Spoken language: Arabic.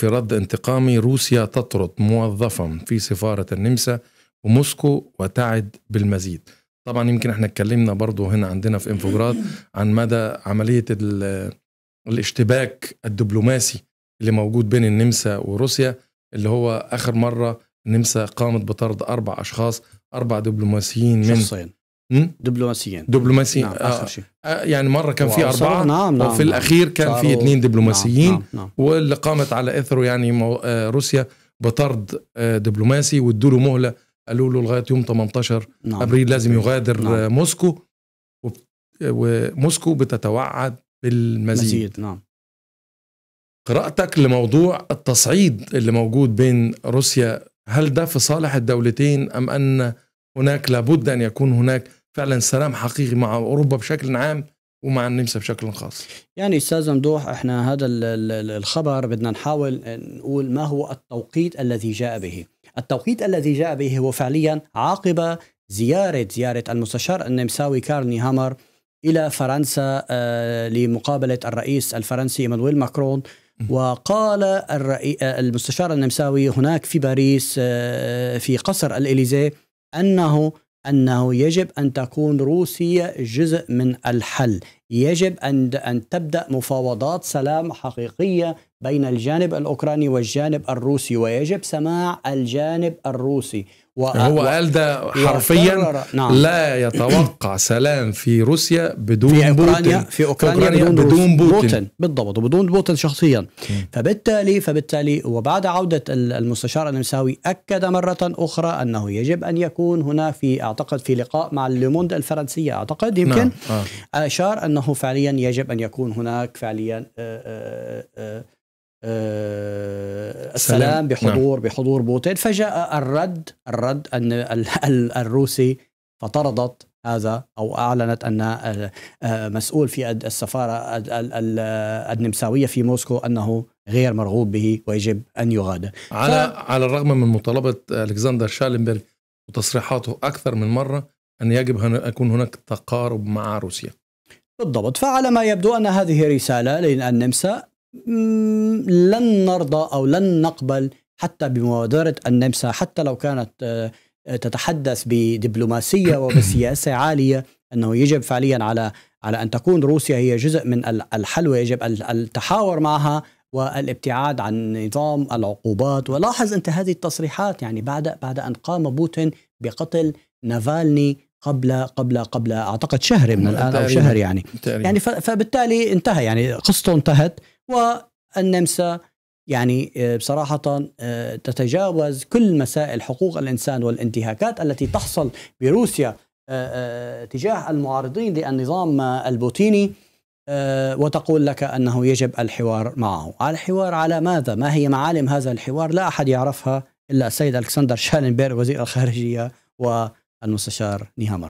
في رد انتقامي روسيا تطرد موظفا في سفارة النمسا وموسكو وتعد بالمزيد طبعا يمكن احنا اتكلمنا برضو هنا عندنا في انفوجراد عن مدى عملية الاشتباك الدبلوماسي اللي موجود بين النمسا وروسيا اللي هو آخر مرة النمسا قامت بطرد أربع أشخاص أربع دبلوماسيين من شخصين دبلوماسيين دبلوماسيين نعم اخر شيء آه،, آه يعني مره كان في اربعه نعم نعم وفي نعم الاخير كان في اثنين نعم، دبلوماسيين نعم نعم واللي قامت على اثره يعني آه، روسيا بطرد آه، دبلوماسي وادوا له مهله قالوا له لغايه يوم 18 نعم ابريل لازم نعم. يغادر نعم موسكو وموسكو بتتوعد بالمزيد مزيد نعم قراءتك لموضوع التصعيد اللي موجود بين روسيا هل ده في صالح الدولتين ام ان هناك لابد ان يكون هناك فعلا سلام حقيقي مع اوروبا بشكل عام ومع النمسا بشكل خاص يعني استاذ ممدوح احنا هذا الخبر بدنا نحاول نقول ما هو التوقيت الذي جاء به التوقيت الذي جاء به هو فعليا عقب زيارة زيارة المستشار النمساوي كارني هامر إلى فرنسا آه، لمقابلة الرئيس الفرنسي ايمانويل ماكرون وقال الرئي... آه، المستشار النمساوي هناك في باريس آه، في قصر الإليزيه انه انه يجب ان تكون روسيا جزء من الحل، يجب ان ان تبدا مفاوضات سلام حقيقيه بين الجانب الاوكراني والجانب الروسي ويجب سماع الجانب الروسي هو قال ده حرفيا نعم. لا يتوقع سلام في روسيا بدون في أوكرانيا بوتن في أوكرانيا, أوكرانيا بدون, بدون بوتن. بوتن بالضبط وبدون بوتن شخصيا فبالتالي فبالتالي وبعد عودة المستشار النمساوي أكد مرة أخرى أنه يجب أن يكون هنا في أعتقد في لقاء مع الليموند الفرنسية أعتقد يمكن نعم. آه. أشار أنه فعليا يجب أن يكون هناك فعليا آآ آه، آآ آه، آآ آه، السلام بحضور نعم. بحضور بوتين فجاء الرد الرد أن الروسي فطردت هذا او اعلنت ان آه، آه، مسؤول في السفاره النمساويه في موسكو انه غير مرغوب به ويجب ان يغادر على ف... على الرغم من مطالبه الكسندر شالنبرغ وتصريحاته اكثر من مره ان يجب ان يكون هناك تقارب مع روسيا بالضبط فعلى ما يبدو ان هذه رساله للنمسا لن نرضى او لن نقبل حتى بمبادره النمسا حتى لو كانت آه، آه، تتحدث بدبلوماسيه وبسياسه عاليه انه يجب فعليا على على ان تكون روسيا هي جزء من الحل ويجب التحاور معها والابتعاد عن نظام العقوبات ولاحظ انت هذه التصريحات يعني بعد بعد ان قام بوتين بقتل نافالني قبل قبل قبل اعتقد شهر من الان او شهر يعني يعني فبالتالي انتهى يعني قصته انتهت والنمسا يعني آه، بصراحة آه، تتجاوز كل مسائل حقوق الإنسان والانتهاكات التي تحصل بروسيا آه، تجاه المعارضين للنظام البوتيني وتقول لك أنه يجب الحوار معه على الحوار على ماذا؟ ما هي معالم هذا الحوار؟ لا أحد يعرفها إلا السيد ألكسندر شالنبير وزير الخارجية والمستشار نيهامر